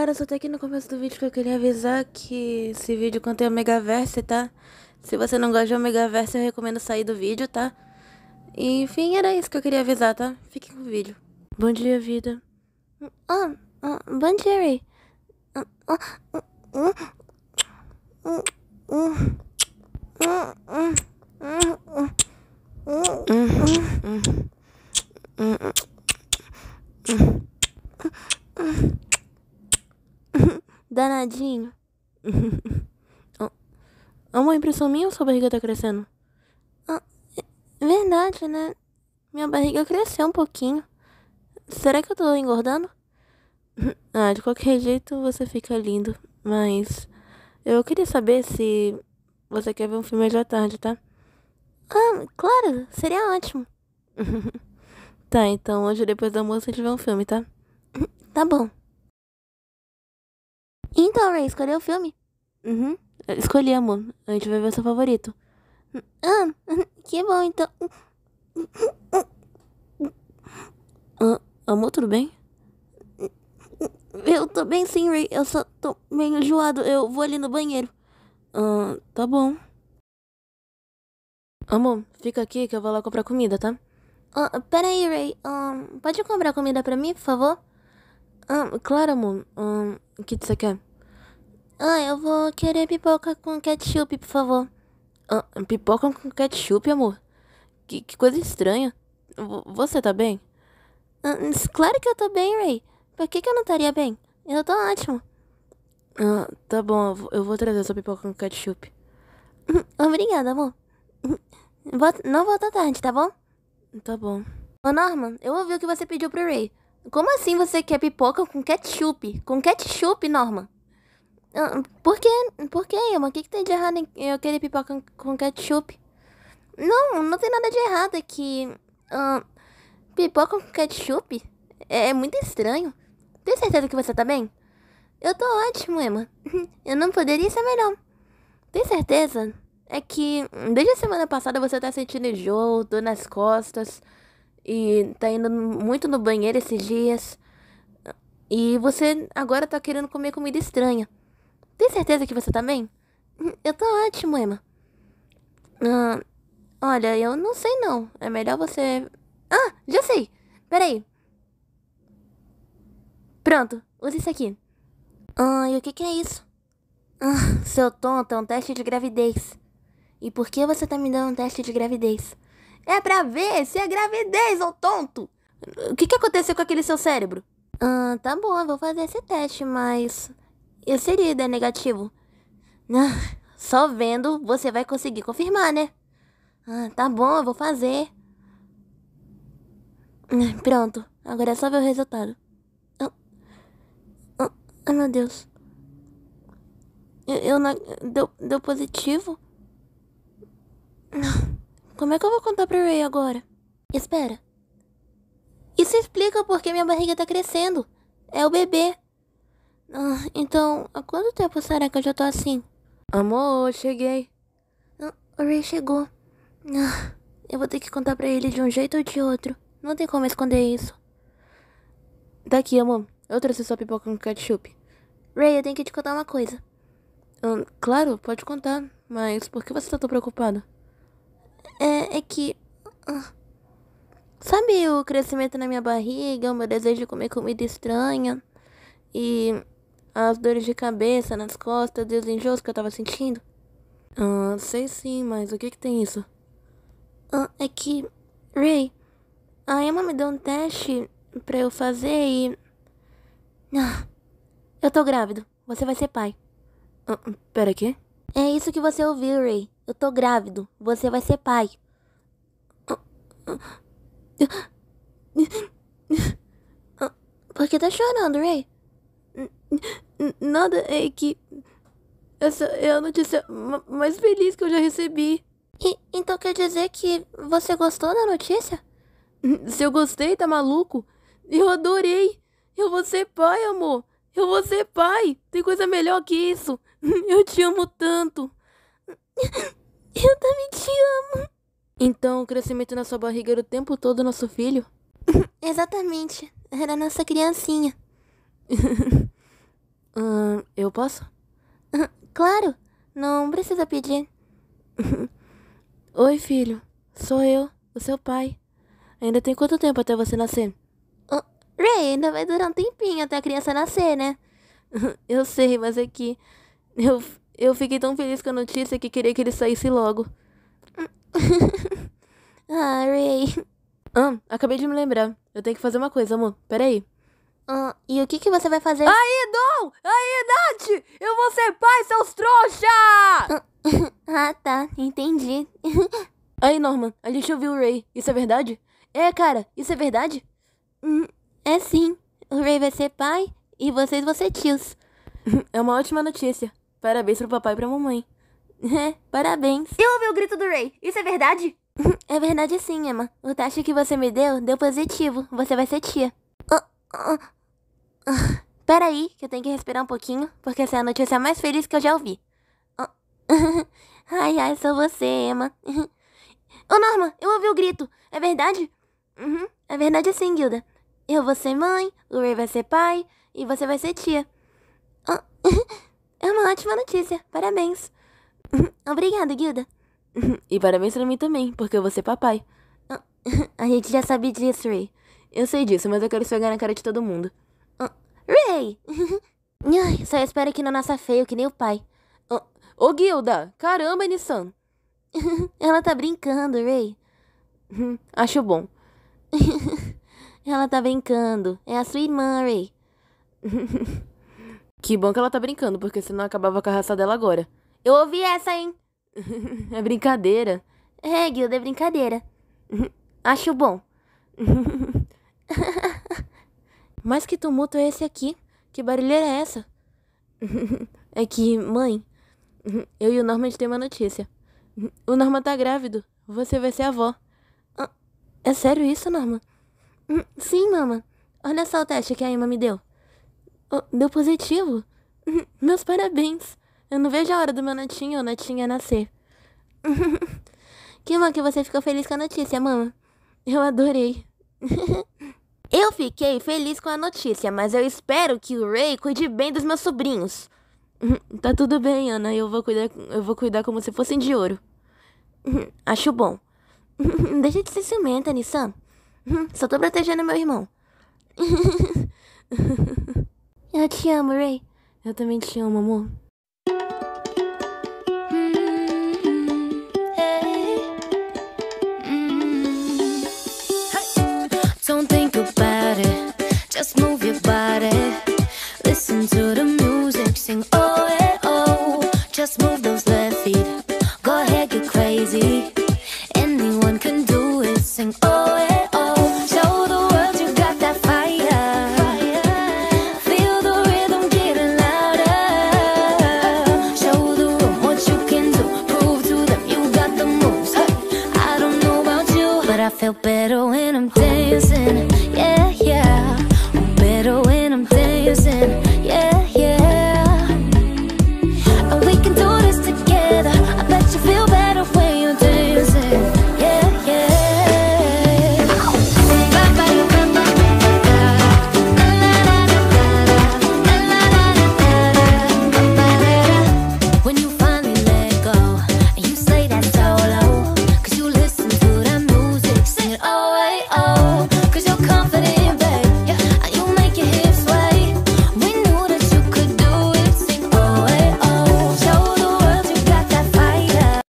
galera, só até aqui no começo do vídeo que eu queria avisar que esse vídeo contém Omegaverse, tá? Se você não gosta de Omegaverse, eu recomendo sair do vídeo, tá? E, enfim, era isso que eu queria avisar, tá? Fiquem com o vídeo. Bom dia, vida. Ah, oh, bom dia, Ray. Mm-hmm. Danadinho. é uma impressão minha ou sua barriga tá crescendo? Ah, é verdade, né? Minha barriga cresceu um pouquinho. Será que eu tô engordando? Ah, de qualquer jeito você fica lindo. Mas eu queria saber se você quer ver um filme hoje à tarde, tá? Ah, claro, seria ótimo. tá, então hoje depois do almoço a gente vê um filme, tá? tá bom. Então, Ray, escolheu o filme? Uhum, é, escolhemos. A gente vai ver o seu favorito. Ah, que bom, então. Ah, amor, tudo bem? Eu tô bem sim, Ray. Eu só tô meio enjoado. Eu vou ali no banheiro. Ah, tá bom. Amor, fica aqui que eu vou lá comprar comida, tá? Ah, peraí, Ray. Ah, um, pode comprar comida pra mim, por favor? Ah, claro, amor. Um, ah, o que você quer? Ah, eu vou querer pipoca com ketchup, por favor. Ah, pipoca com ketchup, amor? Que, que coisa estranha. V você tá bem? Ah, claro que eu tô bem, Ray. Por que, que eu não estaria bem? Eu tô ótimo. Ah, tá bom, eu vou trazer essa pipoca com ketchup. Obrigada, amor. Não volta tarde, tá bom? Tá bom. Ô, Norman, eu ouvi o que você pediu pro Ray. Como assim você quer pipoca com ketchup? Com ketchup, Norman? Ah, por que? Por Ilma? O que, que tem de errado em eu querer pipoca com ketchup? Não, não tem nada de errado aqui. Uh, pipoca com ketchup? É, é muito estranho. Tem certeza que você tá bem? Eu tô ótimo, Emma. Eu não poderia ser melhor. Tem certeza? É que hum, desde a semana passada você tá sentindo enjoo, dor nas costas e tá indo muito no banheiro esses dias. E você agora tá querendo comer comida estranha. Tem certeza que você tá bem? Eu tô ótimo, Emma. Ah, olha, eu não sei não. É melhor você. Ah, já sei! Peraí. Pronto, use isso aqui. Ah, e o que, que é isso? Ah, seu tonto é um teste de gravidez. E por que você tá me dando um teste de gravidez? É pra ver se é gravidez, ou tonto! O que, que aconteceu com aquele seu cérebro? Ah, tá bom, eu vou fazer esse teste, mas eu seria ideia negativo. Só vendo você vai conseguir confirmar, né? Ah, tá bom, eu vou fazer. Pronto, agora é só ver o resultado. Ah, ah, ah meu Deus. Eu, eu não. Deu, deu positivo? Como é que eu vou contar pra Ray agora? Espera. Isso explica por que minha barriga tá crescendo. É o bebê. Ah, então, há quanto tempo será que eu já tô assim? Amor, cheguei. Ah, o Ray chegou. Ah, eu vou ter que contar pra ele de um jeito ou de outro. Não tem como esconder isso. Daqui, amor. Eu trouxe sua pipoca com ketchup. Ray, eu tenho que te contar uma coisa. Ah, claro, pode contar. Mas por que você tá tão preocupada? É, é que... Ah, sabe o crescimento na minha barriga, o meu desejo de comer comida estranha? E as dores de cabeça, nas costas e os enjoos que eu tava sentindo? Ah, sei sim, mas o que que tem isso? Ah, é que, Ray, a Emma me deu um teste pra eu fazer e... Ah, eu tô grávido, você vai ser pai. Ah, pera aqui? É isso que você ouviu, Ray. Eu tô grávido, você vai ser pai. Por que tá chorando, Ray? Nada é que. Essa é a notícia mais feliz que eu já recebi. E, então quer dizer que você gostou da notícia? Se eu gostei, tá maluco? Eu adorei! Eu vou ser pai, amor! Eu vou ser pai! Tem coisa melhor que isso! Eu te amo tanto! Eu também te amo! Então o crescimento na sua barriga era o tempo todo nosso filho? Exatamente. Era nossa criancinha. Hum, eu posso? claro, não precisa pedir. Oi, filho. Sou eu, o seu pai. Ainda tem quanto tempo até você nascer? Oh, Ray, ainda vai durar um tempinho até a criança nascer, né? eu sei, mas é que. Eu, eu fiquei tão feliz com a notícia que queria que ele saísse logo. ah, Ray. Ah, acabei de me lembrar. Eu tenho que fazer uma coisa, amor. Peraí. Ah, e o que, que você vai fazer? Aí, Dom! Aí, Nath! Eu vou ser pai, seus trouxa! ah, tá. Entendi. Aí, Norman, a gente ouviu o Ray. Isso é verdade? É, cara, isso é verdade? Hum, é sim. O Ray vai ser pai e vocês vão ser tios. É uma ótima notícia. Parabéns pro papai e pra mamãe. É, parabéns. Eu ouvi o grito do Ray. Isso é verdade? É verdade sim, Emma. O teste que você me deu deu positivo. Você vai ser tia. Oh, oh, Pera aí, que eu tenho que respirar um pouquinho, porque essa é a notícia mais feliz que eu já ouvi. Ah. ai, ai, sou você, Emma. Ô, Norma, eu ouvi o grito. É verdade? Uhum, é verdade sim, Gilda. Eu vou ser mãe, o Ray vai ser pai e você vai ser tia. Ah. é uma ótima notícia. Parabéns. Obrigada, Gilda. E parabéns pra mim também, porque eu vou ser papai. Ah. A gente já sabe disso, Ray. Eu sei disso, mas eu quero esfregar na cara de todo mundo sei. Ai, só espero que não nasça feio que nem o pai. Ô, oh, oh, Gilda! Caramba, Nissan! Ela tá brincando, Ray. Acho bom. ela tá brincando. É a sua irmã, Ray. que bom que ela tá brincando, porque senão acabava com a raça dela agora. Eu ouvi essa, hein? é brincadeira. É, Gilda, é brincadeira. Acho bom. Mas que tumulto é esse aqui? Que barulheira é essa? é que, mãe, eu e o Norman tem uma notícia. O Norman tá grávido. Você vai ser avó. Ah, é sério isso, Norman? Sim, mama. Olha só o teste que a Emma me deu. Oh, deu positivo? Meus parabéns. Eu não vejo a hora do meu netinho ou netinha nascer. que bom que você ficou feliz com a notícia, mama. Eu adorei. Eu fiquei feliz com a notícia, mas eu espero que o Ray cuide bem dos meus sobrinhos. tá tudo bem, Ana, eu vou cuidar, eu vou cuidar como se fossem de ouro. Acho bom. Deixa de ser ciumenta, Nissan. Só tô protegendo meu irmão. eu te amo, Ray. Eu também te amo, amor. don't think about it